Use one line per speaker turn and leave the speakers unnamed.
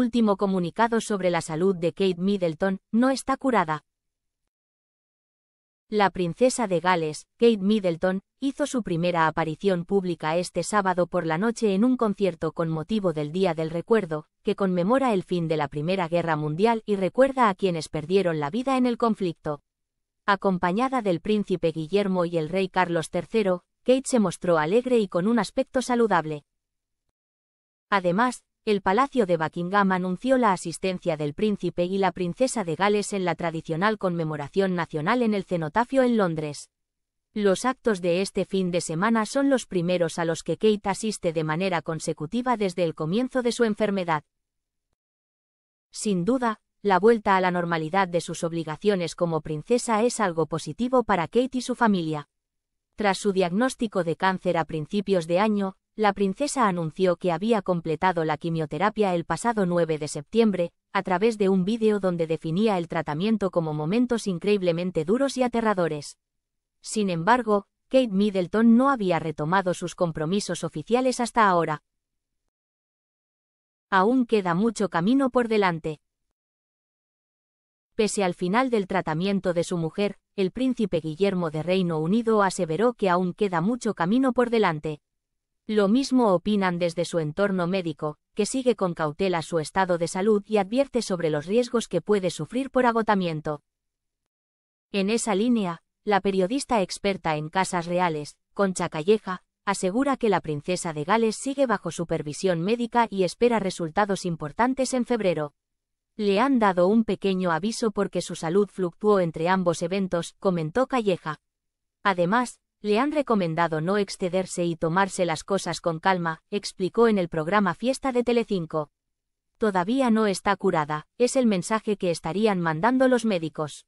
último comunicado sobre la salud de Kate Middleton, no está curada. La princesa de Gales, Kate Middleton, hizo su primera aparición pública este sábado por la noche en un concierto con motivo del Día del Recuerdo, que conmemora el fin de la Primera Guerra Mundial y recuerda a quienes perdieron la vida en el conflicto. Acompañada del príncipe Guillermo y el rey Carlos III, Kate se mostró alegre y con un aspecto saludable. Además, el Palacio de Buckingham anunció la asistencia del príncipe y la princesa de Gales en la tradicional conmemoración nacional en el cenotafio en Londres. Los actos de este fin de semana son los primeros a los que Kate asiste de manera consecutiva desde el comienzo de su enfermedad. Sin duda, la vuelta a la normalidad de sus obligaciones como princesa es algo positivo para Kate y su familia. Tras su diagnóstico de cáncer a principios de año, la princesa anunció que había completado la quimioterapia el pasado 9 de septiembre, a través de un vídeo donde definía el tratamiento como momentos increíblemente duros y aterradores. Sin embargo, Kate Middleton no había retomado sus compromisos oficiales hasta ahora. Aún queda mucho camino por delante. Pese al final del tratamiento de su mujer, el príncipe Guillermo de Reino Unido aseveró que aún queda mucho camino por delante. Lo mismo opinan desde su entorno médico, que sigue con cautela su estado de salud y advierte sobre los riesgos que puede sufrir por agotamiento. En esa línea, la periodista experta en casas reales, Concha Calleja, asegura que la princesa de Gales sigue bajo supervisión médica y espera resultados importantes en febrero. Le han dado un pequeño aviso porque su salud fluctuó entre ambos eventos, comentó Calleja. Además, le han recomendado no excederse y tomarse las cosas con calma, explicó en el programa Fiesta de Telecinco. Todavía no está curada, es el mensaje que estarían mandando los médicos.